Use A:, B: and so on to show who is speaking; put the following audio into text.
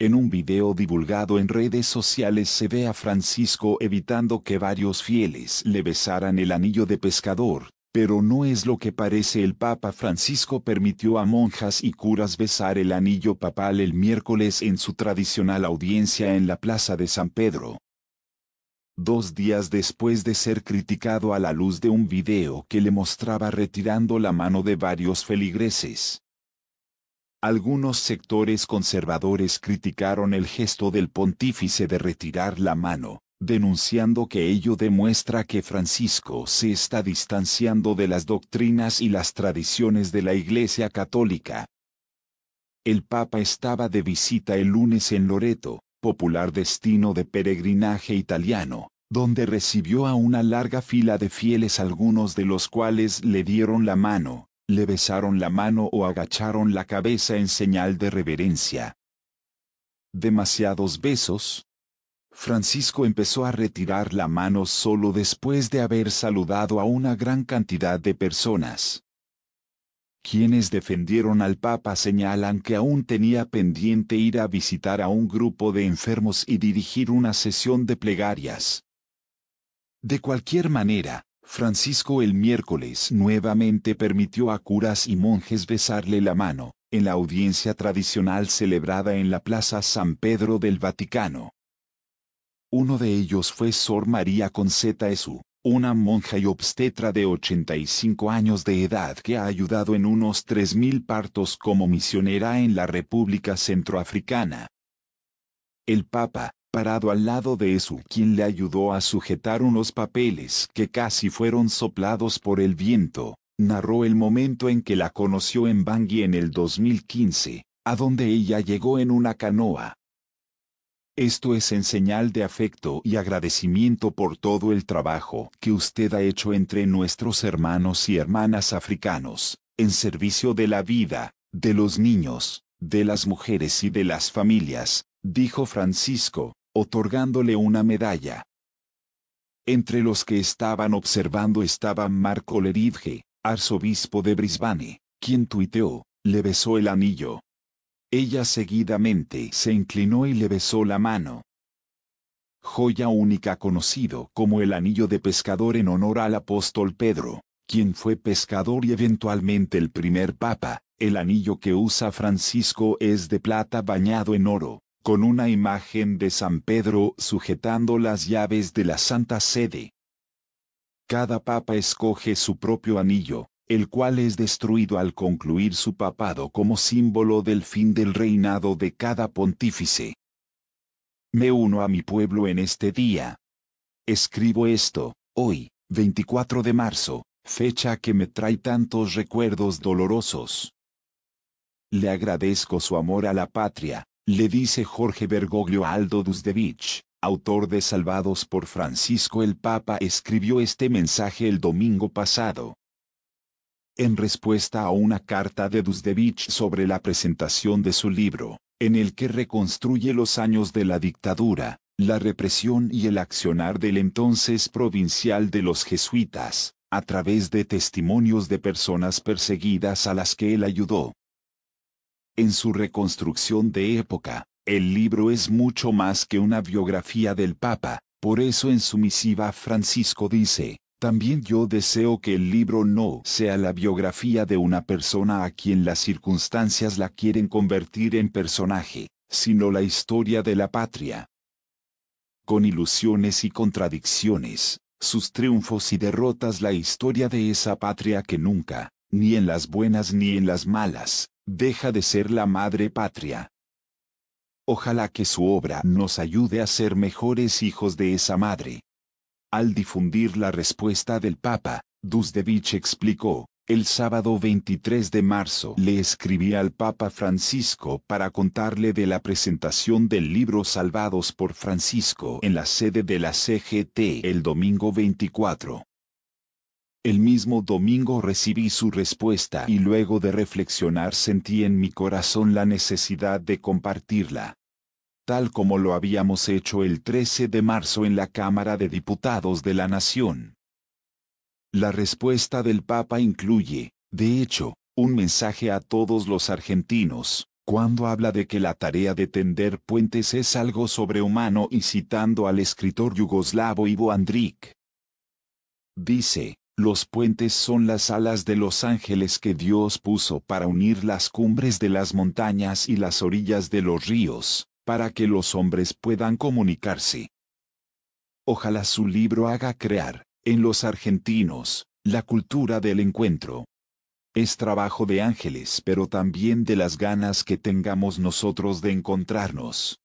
A: En un video divulgado en redes sociales se ve a Francisco evitando que varios fieles le besaran el anillo de pescador, pero no es lo que parece el Papa Francisco permitió a monjas y curas besar el anillo papal el miércoles en su tradicional audiencia en la Plaza de San Pedro. Dos días después de ser criticado a la luz de un video que le mostraba retirando la mano de varios feligreses. Algunos sectores conservadores criticaron el gesto del pontífice de retirar la mano, denunciando que ello demuestra que Francisco se está distanciando de las doctrinas y las tradiciones de la Iglesia Católica. El Papa estaba de visita el lunes en Loreto, popular destino de peregrinaje italiano, donde recibió a una larga fila de fieles algunos de los cuales le dieron la mano, le besaron la mano o agacharon la cabeza en señal de reverencia. Demasiados besos. Francisco empezó a retirar la mano solo después de haber saludado a una gran cantidad de personas. Quienes defendieron al Papa señalan que aún tenía pendiente ir a visitar a un grupo de enfermos y dirigir una sesión de plegarias. De cualquier manera, Francisco el miércoles nuevamente permitió a curas y monjes besarle la mano, en la audiencia tradicional celebrada en la Plaza San Pedro del Vaticano. Uno de ellos fue Sor María Conceta Esu, una monja y obstetra de 85 años de edad que ha ayudado en unos 3.000 partos como misionera en la República Centroafricana. El Papa, parado al lado de Esu, quien le ayudó a sujetar unos papeles que casi fueron soplados por el viento, narró el momento en que la conoció en Bangui en el 2015, a donde ella llegó en una canoa. Esto es en señal de afecto y agradecimiento por todo el trabajo que usted ha hecho entre nuestros hermanos y hermanas africanos, en servicio de la vida, de los niños, de las mujeres y de las familias, dijo Francisco, otorgándole una medalla. Entre los que estaban observando estaba Marco Leridge, arzobispo de Brisbane, quien tuiteó, le besó el anillo. Ella seguidamente se inclinó y le besó la mano. Joya única conocido como el anillo de pescador en honor al apóstol Pedro, quien fue pescador y eventualmente el primer papa, el anillo que usa Francisco es de plata bañado en oro con una imagen de San Pedro sujetando las llaves de la Santa Sede. Cada papa escoge su propio anillo, el cual es destruido al concluir su papado como símbolo del fin del reinado de cada pontífice. Me uno a mi pueblo en este día. Escribo esto, hoy, 24 de marzo, fecha que me trae tantos recuerdos dolorosos. Le agradezco su amor a la patria, le dice Jorge Bergoglio Aldo Dusdevich, autor de Salvados por Francisco el Papa escribió este mensaje el domingo pasado. En respuesta a una carta de Dusdevich sobre la presentación de su libro, en el que reconstruye los años de la dictadura, la represión y el accionar del entonces provincial de los jesuitas, a través de testimonios de personas perseguidas a las que él ayudó, en su reconstrucción de época, el libro es mucho más que una biografía del Papa, por eso en su misiva Francisco dice, también yo deseo que el libro no sea la biografía de una persona a quien las circunstancias la quieren convertir en personaje, sino la historia de la patria. Con ilusiones y contradicciones, sus triunfos y derrotas la historia de esa patria que nunca, ni en las buenas ni en las malas, deja de ser la madre patria. Ojalá que su obra nos ayude a ser mejores hijos de esa madre. Al difundir la respuesta del Papa, Dusdevich explicó, el sábado 23 de marzo le escribí al Papa Francisco para contarle de la presentación del libro Salvados por Francisco en la sede de la CGT el domingo 24. El mismo domingo recibí su respuesta y luego de reflexionar sentí en mi corazón la necesidad de compartirla. Tal como lo habíamos hecho el 13 de marzo en la Cámara de Diputados de la Nación. La respuesta del Papa incluye, de hecho, un mensaje a todos los argentinos, cuando habla de que la tarea de tender puentes es algo sobrehumano y citando al escritor yugoslavo Ivo Andrić. Dice, los puentes son las alas de los ángeles que Dios puso para unir las cumbres de las montañas y las orillas de los ríos, para que los hombres puedan comunicarse. Ojalá su libro haga crear, en los argentinos, la cultura del encuentro. Es trabajo de ángeles pero también de las ganas que tengamos nosotros de encontrarnos.